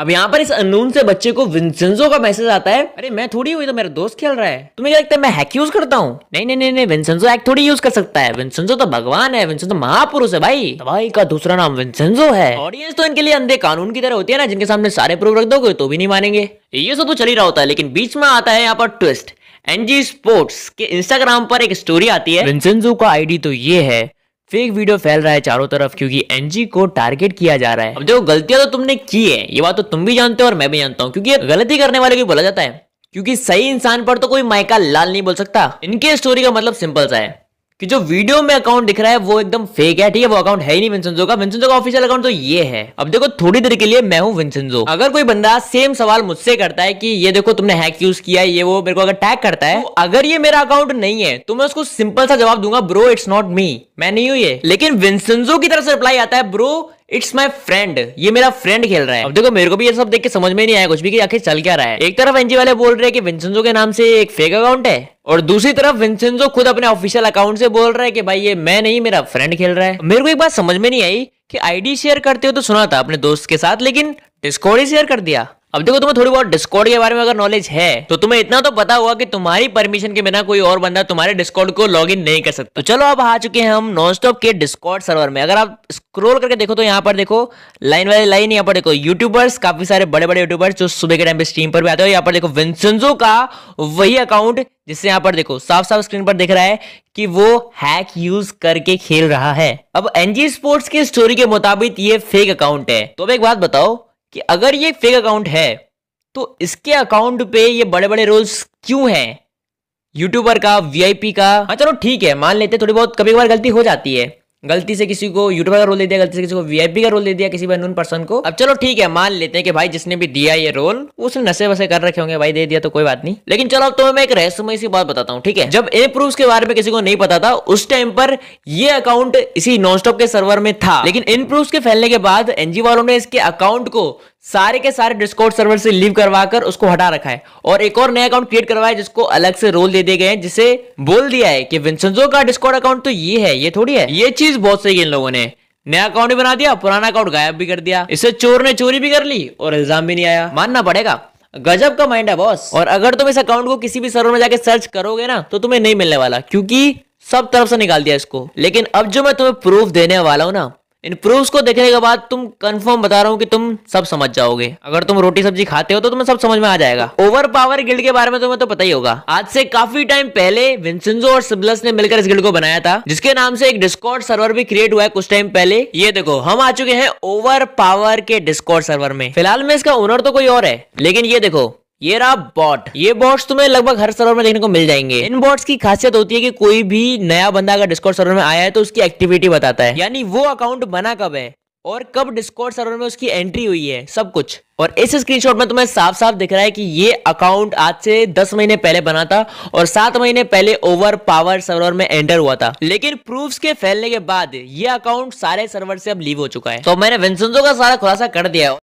अब यहाँ पर इस अनून से बच्चे को विंसेंजो का मैसेज आता है अरे मैं थोड़ी हुई तो मेरा दोस्त खेल रहा है तुम्हें लगता है मैं हैक यूज करता हूँ नहीं नहीं नहीं नहीं विंसेंजो हैक थोड़ी यूज कर सकता है विंसेंजो तो भगवान है विंसेंजो तो महापुरुष है भाई भाई का दूसरा नाम विंसेंजो है ऑडियंस तो इनके लिए अंधे कानून की तरह होती है ना जिनके सामने सारे प्रूफ रख दोगे तो भी नहीं मानेंगे ये सब तो चल ही रहा होता है लेकिन बीच में आता है यहाँ पर ट्विस्ट एनजी स्पोर्ट्स के इंस्टाग्राम पर एक स्टोरी आती है विंसेंजो का आईडी तो ये है फेक वीडियो फैल रहा है चारों तरफ क्योंकि एनजी को टारगेट किया जा रहा है अब देखो गलतियां तो तुमने की है ये बात तो तुम भी जानते हो और मैं भी जानता हूँ क्योंकि गलती करने वाले को बोला जाता है क्योंकि सही इंसान पर तो कोई मायका लाल नहीं बोल सकता इनके स्टोरी का मतलब सिंपल सा है कि जो वीडियो में अकाउंट दिख रहा है वो एकदम फेक है ठीक है वो अकाउंट है ही नहीं विंसेंजो का विंसेंजो का ऑफिशियल अकाउंट तो ये है अब देखो थोड़ी देर के लिए मैं हूँ विंसेंजो अगर कोई बंदा सेम सवाल मुझसे करता है कि ये देखो तुमने हैक यूज किया है ये वो मेरे को अगर टैग करता है तो अगर ये मेरा अकाउंट नहीं है तो मैं उसको सिंपल सा जवाब दूंगा ब्रो इट्स नॉट मी मैं नहीं हूं ये लेकिन विंसेंजो की तरफ से रिप्लाई आता है ब्रो इट्स माय फ्रेंड ये मेरा फ्रेंड खेल रहा है अब देखो मेरे को भी ये सब देख के समझ में नहीं आया कुछ भी कि आखिर चल क्या रहा है एक तरफ एनजी वाले बोल रहे हैं कि विंसेंजो के नाम से एक फेक अकाउंट है और दूसरी तरफ विंसेंजो खुद अपने ऑफिशियल अकाउंट से बोल रहे हैं कि भाई ये मैं नहीं मेरा फ्रेंड खेल रहा है मेरे को एक बात समझ में नहीं आई कि आईडी शेयर करते हो तो सुना था अपने दोस्त के साथ लेकिन डिस्कॉर्ड ही शेयर कर दिया अब देखो तुम्हें थोड़ी बहुत डिस्कॉर्ड के बारे में अगर नॉलेज है तो तुम्हें इतना तो पता हुआ कि तुम्हारी परमिशन के बिना कोई और बंदा तुम्हारे डिस्कॉर्ड को लॉग इन नहीं कर सकता तो चलो अब आ चुके हैं हम नॉनस्टॉप के डिस्कॉर्ड सर्वर में अगर आप स्क्रॉल करके देखो तो यहाँ पर देखो लाइन वाली लाइन यहाँ पर देखो यूट्यूबर्स काफी सारे बड़े बड़े यूट्यूबर्स जो सुबह के टाइम पे स्ट्रीम पर भी आते हो यहाँ पर देखो विंसेंजो का वही अकाउंट जिससे यहाँ पर देखो साफ साफ स्क्रीन पर दिख रहा है कि वो हैक यूज करके खेल रहा है अब एनजी स्पोर्ट्स की स्टोरी के मुताबिक ये फेक अकाउंट है तो अब एक बात बताओ कि अगर ये फेक अकाउंट है तो इसके अकाउंट पे ये बड़े बड़े रोल्स क्यों हैं यूट्यूबर का वीआईपी का हाँ चलो ठीक है मान लेते थोड़ी बहुत कभी कभार गलती हो जाती है गलती से किसी को यूट्यूबर का रोल दे दिया गलती से किसी को वीआईपी का रोल दे दिया किसी भी अनून पर्सन को अब चलो ठीक है मान लेते हैं कि भाई जिसने भी दिया ये रोल उसने नशे वसे कर रखे होंगे भाई दे दिया तो कोई बात नहीं लेकिन चलो अब तो मैं एक रहस्यमय सी बात बताता हूँ ठीक है जब ए प्रूफ के बारे में किसी को नहीं पता था उस टाइम पर ये अकाउंट इसी नॉन के सर्वर में था लेकिन इन प्रूफ के फैलने के बाद एनजी वालों ने इसके अकाउंट को सारे के सारे डिस्कॉर्ड सर्वर से लीव करवाकर उसको हटा रखा है और एक और नया अकाउंट क्रिएट करवाया जिसको अलग से रोल दे दिए गए हैं जिसे बोल दिया है कि विंसेंजो का डिस्कॉर्ड अकाउंट तो ये है ये थोड़ी है ये चीज बहुत सही है इन लोगों ने नया अकाउंट भी बना दिया पुराना अकाउंट गायब भी कर दिया इसे चोर ने चोरी भी कर ली और इल्जाम भी नहीं आया मानना पड़ेगा गजब का माइंड है बॉस और अगर तुम इस अकाउंट को किसी भी सर्वर में जाके सर्च करोगे ना तो तुम्हें नहीं मिलने वाला क्योंकि सब तरफ से निकाल दिया इसको लेकिन अब जो मैं तुम्हें प्रूफ देने वाला हूँ ना इन प्रूफ्स को देखने के बाद तुम कंफर्म बता रहा हूँ कि तुम सब समझ जाओगे अगर तुम रोटी सब्जी खाते हो तो तुम्हें सब समझ में आ जाएगा ओवर पावर गिल्ड के बारे में तुम्हें तो पता ही होगा आज से काफी टाइम पहले विंसेंजो और सिबलस ने मिलकर इस गिल्ड को बनाया था जिसके नाम से एक डिस्कॉर्ड सर्वर भी क्रिएट हुआ है कुछ टाइम पहले ये देखो हम आ चुके हैं ओवर पावर के डिस्कॉर्ड सर्वर में फिलहाल में इसका ओनर तो कोई और है लेकिन ये देखो ये रहा बॉट ये बॉट्स तुम्हें लगभग हर सर्वर में देखने को मिल जाएंगे इन बॉट्स की खासियत होती है कि कोई भी नया बंदा अगर डिस्कॉर्ड सर्वर में आया है तो उसकी एक्टिविटी बताता है यानी वो अकाउंट बना कब है और कब डिस्कॉर्ड सर्वर में उसकी एंट्री हुई है सब कुछ और इस स्क्रीनशॉट में तुम्हें साफ साफ दिख रहा है कि ये अकाउंट आज से दस महीने पहले बना था और सात महीने पहले ओवर पावर सर्वर में एंटर हुआ था लेकिन प्रूफ्स के फैलने के बाद ये अकाउंट सारे सर्वर से अब लीव हो चुका है तो मैंने विंसेंजो का सारा खुलासा कर दिया